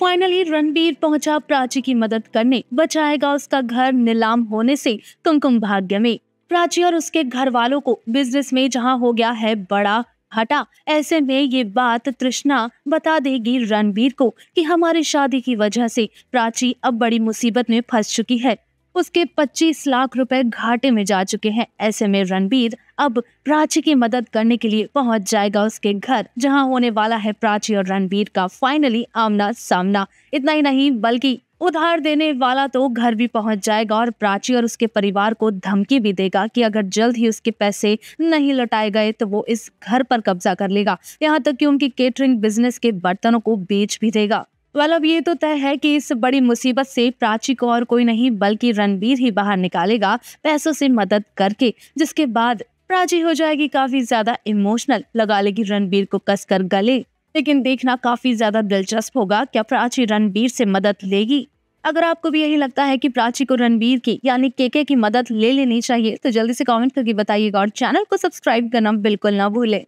finally Ranbir पहुंचा प्राची की मदद करने बचाएगा उसका घर नीलाम होने से कुमकुम भाग्य में प्राची और उसके घर वालों को बिजनेस में जहां हो गया है बड़ा हटा ऐसे में ये बात तृष्णा बता देगी रणबीर को कि हमारी शादी की वजह से प्राची अब बड़ी मुसीबत में फंस चुकी है उसके 25 लाख रुपए घाटे में जा चुके हैं ऐसे में रणबीर अब प्राची की मदद करने के लिए पहुंच जाएगा उसके घर जहां होने वाला है प्राची और रणबीर का फाइनली आमना सामना इतना ही नहीं बल्कि उधार देने वाला तो घर भी पहुंच जाएगा और प्राची और उसके परिवार को धमकी भी देगा कि अगर जल्द ही उसके पैसे नहीं लौटाए गए तो वो इस घर पर कब्जा कर लेगा यहाँ तक कि उनकी केटरिंग बिजनेस के बर्तनों को बेच भी देगा वाल अब ये तो तय है कि इस बड़ी मुसीबत से प्राची को और कोई नहीं बल्कि रणबीर ही बाहर निकालेगा पैसों से मदद करके जिसके बाद प्राची हो जाएगी काफी ज्यादा इमोशनल लगा लेगी रणबीर को कसकर गले लेकिन देखना काफी ज्यादा दिलचस्प होगा क्या प्राची रणबीर से मदद लेगी अगर आपको भी यही लगता है कि प्राची को रणबीर की यानी केके की मदद ले लेनी चाहिए तो जल्दी से कमेंट करके बताइएगा और चैनल को सब्सक्राइब करना बिल्कुल ना भूलें